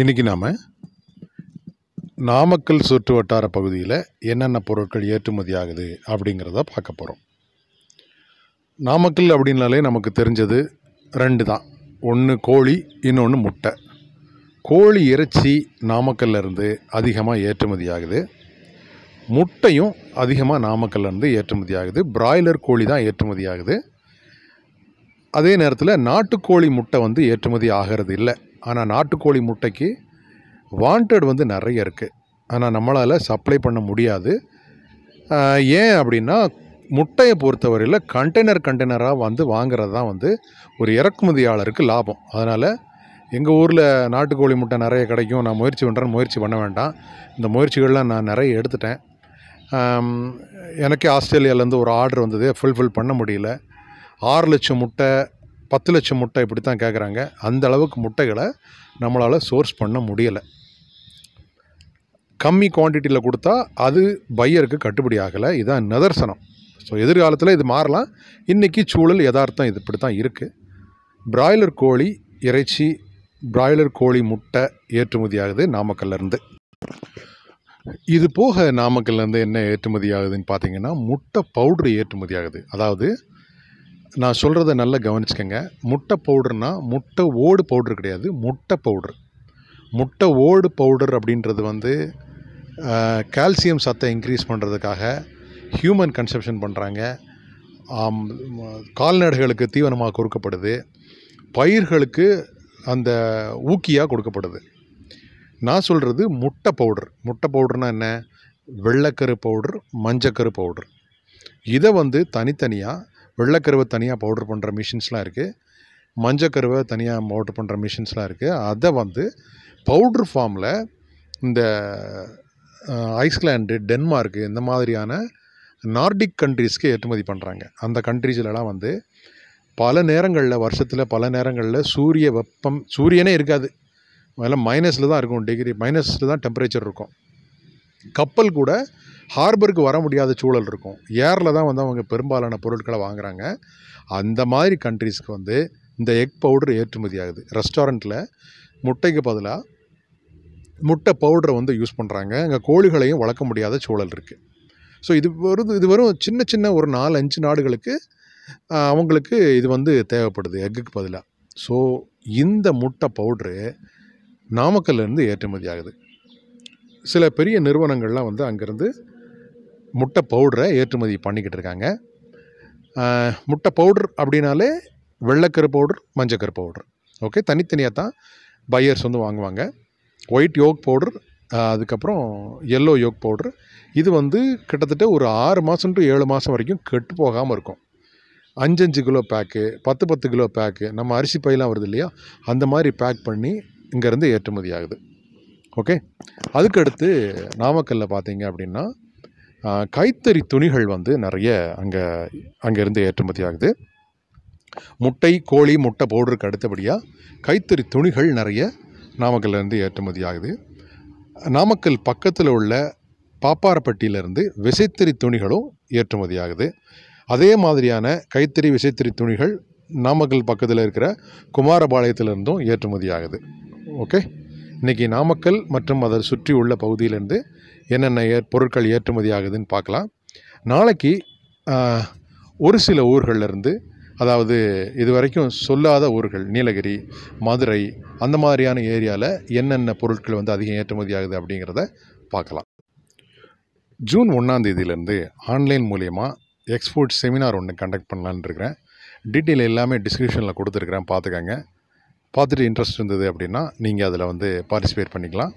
இன்றைக்கி நாம் நாமக்கல் சுற்று வட்டார பகுதியில் என்னென்ன பொருட்கள் ஏற்றுமதி ஆகுது அப்படிங்கிறத பார்க்க போகிறோம் நாமக்கல் அப்படின்னாலே நமக்கு தெரிஞ்சது ரெண்டு தான் ஒன்று கோழி இன்னொன்று முட்டை கோழி இறைச்சி நாமக்கல்லேருந்து அதிகமாக ஏற்றுமதி ஆகுது முட்டையும் அதிகமாக நாமக்கல்லேருந்து ஏற்றுமதி ஆகுது பிராய்லர் கோழி தான் ஏற்றுமதி ஆகுது அதே நேரத்தில் நாட்டுக்கோழி முட்டை வந்து ஏற்றுமதி ஆகிறது இல்லை ஆனால் நாட்டுக்கோழி முட்டைக்கு வாண்டட் வந்து நிறைய இருக்குது ஆனால் நம்மளால் சப்ளை பண்ண முடியாது ஏன் அப்படின்னா முட்டையை பொறுத்தவரையில் கண்டெய்னர் கண்டெய்னராக வந்து வாங்குறது தான் வந்து ஒரு இறக்குமதியாளருக்கு லாபம் அதனால் எங்கள் ஊரில் நாட்டுக்கோழி முட்டை நிறைய கிடைக்கும் நான் முயற்சி பண்ணுறேன்னு முயற்சி பண்ண வேண்டாம் இந்த முயற்சிகள்லாம் நான் நிறைய எடுத்துட்டேன் எனக்கே ஆஸ்திரேலியாவிலேருந்து ஒரு ஆர்டர் வந்தது ஃபுல்ஃபில் பண்ண முடியல ஆறு லட்சம் முட்டை பத்து லட்சம் முட்டை இப்படி தான் கேட்குறாங்க அந்த அளவுக்கு முட்டைகளை நம்மளால் சோர்ஸ் பண்ண முடியலை கம்மி குவான்டிட்டியில் கொடுத்தா அது பையருக்கு கட்டுப்படி ஆகலை இதான் நிதர்சனம் ஸோ எதிர்காலத்தில் இது மாறலாம் இன்றைக்கி சூழல் யதார்த்தம் இது இப்படி தான் இருக்குது பிராய்லர் கோழி இறைச்சி பிராய்லர் கோழி முட்டை ஏற்றுமதி ஆகுது நாமக்கல்லேருந்து இது போக நாமக்கல்லேருந்து என்ன ஏற்றுமதி ஆகுதுன்னு பார்த்தீங்கன்னா முட்டை பவுட்ரு ஏற்றுமதி ஆகுது அதாவது நான் சொல்கிறத நல்லா கவனிச்சுக்கோங்க முட்டை பவுடர்னால் முட்டை ஓடு பவுடர் கிடையாது முட்டை பவுடர் முட்டை ஓடு பவுடர் அப்படின்றது வந்து கால்சியம் சத்தை இன்க்ரீஸ் பண்ணுறதுக்காக ஹியூமன் கன்சப்ஷன் பண்ணுறாங்க கால்நடைகளுக்கு தீவனமாக கொடுக்கப்படுது பயிர்களுக்கு அந்த ஊக்கியாக கொடுக்கப்படுது நான் சொல்கிறது முட்டை பவுடர் முட்டை பவுடர்னால் என்ன வெள்ளைக்கரு பவுடர் மஞ்சக்கரு பவுடர் இதை வந்து தனித்தனியாக வெள்ளைக்கருவை தனியாக பவுடர் பண்ணுற மிஷின்ஸ்லாம் இருக்குது மஞ்சக்கருவை தனியாக பவுடர் பண்ணுற மிஷின்ஸ்லாம் இருக்குது அதை வந்து பவுட்ரு ஃபார்மில் இந்த ஐஸ்லாண்டு டென்மார்க்கு இந்த மாதிரியான நார்டிக் கண்ட்ரீஸ்க்கு ஏற்றுமதி பண்ணுறாங்க அந்த கண்ட்ரீஸ்லலாம் வந்து பல நேரங்களில் வருஷத்தில் பல நேரங்களில் சூரிய வெப்பம் சூரியனே இருக்காது அதெல்லாம் மைனஸில் தான் இருக்கும் டிகிரி மைனஸில் தான் டெம்பரேச்சர் இருக்கும் கப்பல் கூட ஹார்பருக்கு வர முடியாத சூழல் இருக்கும் ஏரில் தான் வந்து அவங்க பெரும்பாலான பொருட்களை வாங்குகிறாங்க அந்த மாதிரி கண்ட்ரீஸ்க்கு வந்து இந்த எக் பவுடர் ஏற்றுமதி ஆகுது ரெஸ்டாரண்ட்டில் முட்டைக்கு பதிலாக முட்டை பவுடரை வந்து யூஸ் பண்ணுறாங்க அங்கே கோழிகளையும் வளர்க்க முடியாத சூழல் இருக்குது ஸோ இது வரும் இது வரும் சின்ன சின்ன ஒரு நாலு அஞ்சு நாடுகளுக்கு அவங்களுக்கு இது வந்து தேவைப்படுது எக்குக்கு பதிலாக ஸோ இந்த முட்டை பவுட்ரு நாமக்கல்லேருந்து ஏற்றுமதி ஆகுது சில பெரிய நிறுவனங்கள்லாம் வந்து அங்கேருந்து முட்டை பவுடரை ஏற்றுமதி பண்ணிக்கிட்டு இருக்காங்க முட்டை பவுடர் அப்படின்னாலே வெள்ளைக்கரு பவுடர் மஞ்சக்கரு பவுடர் ஓகே தனித்தனியாக தான் பையர்ஸ் வந்து வாங்குவாங்க ஒயிட் யோக் பவுடர் அதுக்கப்புறம் எல்லோ யோக் பவுடர் இது வந்து கிட்டத்தட்ட ஒரு ஆறு மாதம் டு ஏழு மாதம் வரைக்கும் கெட்டு போகாமல் இருக்கும் அஞ்சஞ்சு கிலோ பேக்கு பத்து பத்து கிலோ பேக்கு நம்ம அரிசி பையெல்லாம் வருது இல்லையா அந்த மாதிரி பேக் பண்ணி இங்கேருந்து ஏற்றுமதி ஆகுது ஓகே அதுக்கடுத்து நாமக்கல்லில் பார்த்தீங்க அப்படின்னா கைத்தறி துணிகள் வந்து நிறைய அங்கே அங்கேருந்து ஏற்றுமதி ஆகுது முட்டை கோழி முட்டை பவுடருக்கு அடுத்தபடியாக கைத்தறி துணிகள் நிறைய நாமக்கல்லேருந்து ஏற்றுமதி ஆகுது நாமக்கல் பக்கத்தில் உள்ள பாப்பாரப்பட்டியிலேருந்து விசைத்தறி துணிகளும் ஏற்றுமதி ஆகுது அதே மாதிரியான கைத்தறி விசைத்தறி துணிகள் நாமக்கல் பக்கத்தில் இருக்கிற குமாரபாளையத்திலிருந்தும் ஏற்றுமதி ஆகுது ஓகே இன்றைக்கி நாமக்கல் மற்றும் அதை சுற்றி உள்ள பகுதியிலேருந்து என்னென்ன ஏ பொருட்கள் ஏற்றுமதி ஆகுதுன்னு பார்க்கலாம் நாளைக்கு ஒரு சில ஊர்களிலிருந்து அதாவது இது வரைக்கும் சொல்லாத ஊர்கள் நீலகிரி மதுரை அந்த மாதிரியான ஏரியாவில் என்னென்ன பொருட்கள் வந்து அதிகம் ஏற்றுமதி ஆகுது அப்படிங்கிறத பார்க்கலாம் ஜூன் ஒன்றாந்தேதியிலேருந்து ஆன்லைன் மூலயமா எக்ஸ்போர்ட் செமினார் ஒன்று கண்டக்ட் பண்ணலான்னு இருக்கிறேன் டீட்டெயில் எல்லாமே டிஸ்கிரிப்ஷனில் கொடுத்துருக்குறேன் பார்த்துக்கங்க பார்த்துட்டு இன்ட்ரெஸ்ட் இருந்தது அப்படின்னா நீங்கள் அதில் வந்து பார்ட்டிசிபேட் பண்ணிக்கலாம்